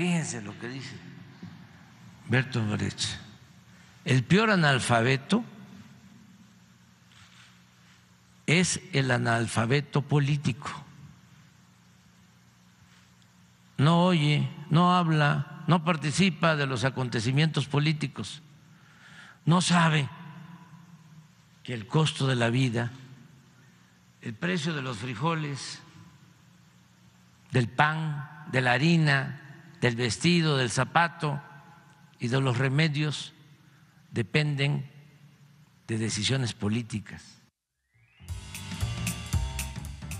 Fíjense lo que dice Bertolt Brecht. El peor analfabeto es el analfabeto político. No oye, no habla, no participa de los acontecimientos políticos. No sabe que el costo de la vida, el precio de los frijoles, del pan, de la harina, del vestido, del zapato y de los remedios dependen de decisiones políticas.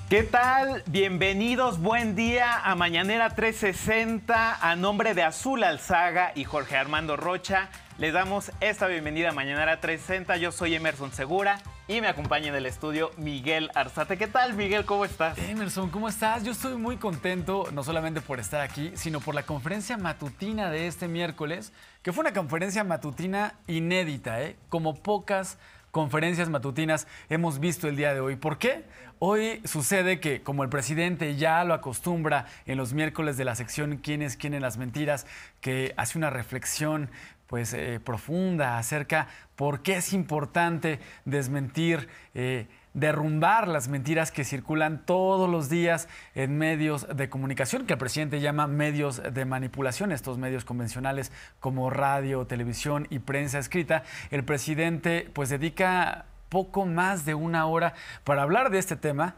¿Qué tal? Bienvenidos, buen día a Mañanera 360. A nombre de Azul Alzaga y Jorge Armando Rocha, les damos esta bienvenida a Mañanera 360. Yo soy Emerson Segura y me acompaña en el estudio Miguel Arzate. ¿Qué tal, Miguel? ¿Cómo estás? Emerson, ¿cómo estás? Yo estoy muy contento, no solamente por estar aquí, sino por la conferencia matutina de este miércoles, que fue una conferencia matutina inédita, ¿eh? como pocas conferencias matutinas hemos visto el día de hoy. ¿Por qué? Hoy sucede que, como el presidente ya lo acostumbra en los miércoles de la sección Quién es quién en las mentiras, que hace una reflexión pues, eh, profunda acerca por qué es importante desmentir, eh, derrumbar las mentiras que circulan todos los días en medios de comunicación, que el presidente llama medios de manipulación, estos medios convencionales como radio, televisión y prensa escrita. El presidente pues dedica poco más de una hora para hablar de este tema,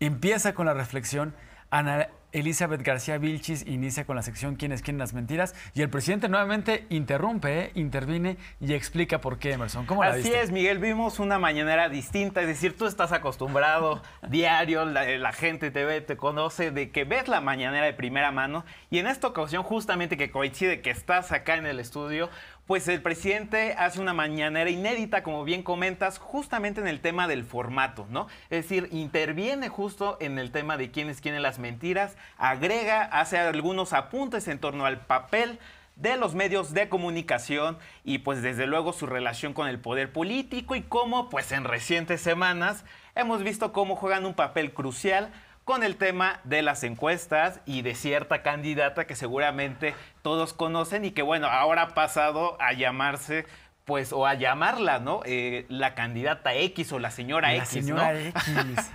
empieza con la reflexión, analiza Elizabeth García Vilchis inicia con la sección ¿Quiénes quieren las mentiras? Y el presidente nuevamente interrumpe, ¿eh? interviene y explica por qué, Emerson. ¿Cómo la Así es, Miguel. Vimos una mañanera distinta. Es decir, tú estás acostumbrado diario, la, gente te ve, te conoce, de que ves la mañanera de primera mano. Y en esta ocasión, justamente que coincide que estás acá en el estudio, pues el presidente hace una mañanera inédita, como bien comentas, justamente en el tema del formato, ¿no? Es decir, interviene justo en el tema de Quiénes es las mentiras agrega, hace algunos apuntes en torno al papel de los medios de comunicación y pues desde luego su relación con el poder político y cómo pues en recientes semanas hemos visto cómo juegan un papel crucial con el tema de las encuestas y de cierta candidata que seguramente todos conocen y que bueno, ahora ha pasado a llamarse pues o a llamarla, ¿no? Eh, la candidata X o la señora X. X.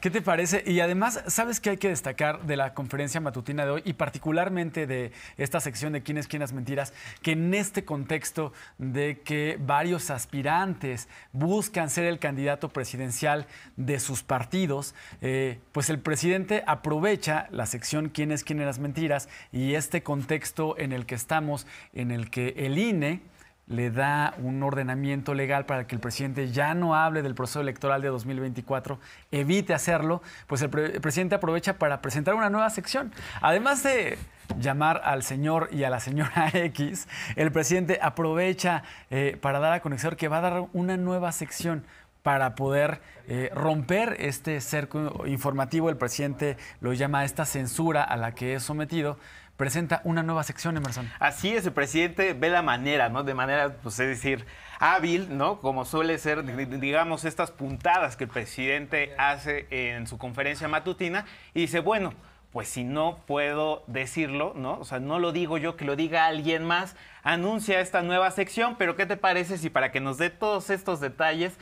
¿Qué te parece? Y además, ¿sabes qué hay que destacar de la conferencia matutina de hoy y particularmente de esta sección de quién es quién las mentiras? Que en este contexto de que varios aspirantes buscan ser el candidato presidencial de sus partidos, eh, pues el presidente aprovecha la sección quién es quién las mentiras y este contexto en el que estamos, en el que el INE le da un ordenamiento legal para que el presidente ya no hable del proceso electoral de 2024, evite hacerlo, pues el, presidente aprovecha para presentar una nueva sección. Además de llamar al señor y a la señora X, el presidente aprovecha eh, para dar a conocer que va a dar una nueva sección, para poder eh, romper este cerco informativo. El presidente lo llama esta censura a la que es sometido presenta una nueva sección, Emerson. Así es, el presidente ve la manera, ¿no? De manera, pues es decir, hábil, ¿no? Como suele ser, digamos, estas puntadas que el presidente hace en su conferencia matutina y dice, bueno, pues si no puedo decirlo, ¿no? O sea, no lo digo yo, que lo diga alguien más, anuncia esta nueva sección, pero ¿qué te parece si para que nos dé todos estos detalles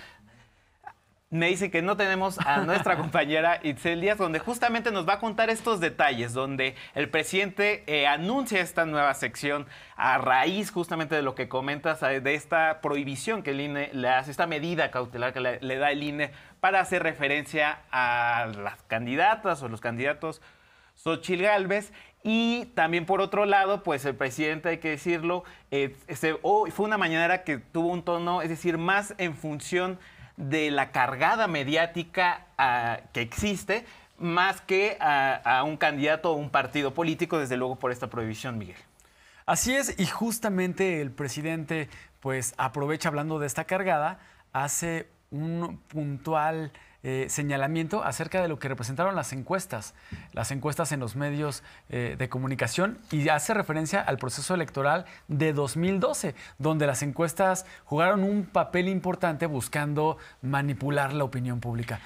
me dice que no tenemos a nuestra compañera Itzel Díaz, donde justamente nos va a contar estos detalles, donde el presidente eh, anuncia esta nueva sección a raíz justamente de lo que comentas, de esta prohibición que el INE le hace, esta medida cautelar que le, da el INE para hacer referencia a las candidatas o los candidatos Xochil Gálvez. Y también por otro lado, pues el presidente, hay que decirlo, eh, este, fue una mañana que tuvo un tono, es decir, más en función de la cargada mediática ah, que existe más que a, a un candidato o un partido político, desde luego por esta prohibición, Miguel. Así es, y justamente el presidente pues aprovecha hablando de esta cargada, hace un puntual eh, señalamiento acerca de lo que representaron las encuestas, las encuestas en los medios eh, de comunicación y hace referencia al proceso electoral de 2012, donde las encuestas jugaron un papel importante buscando manipular la opinión pública.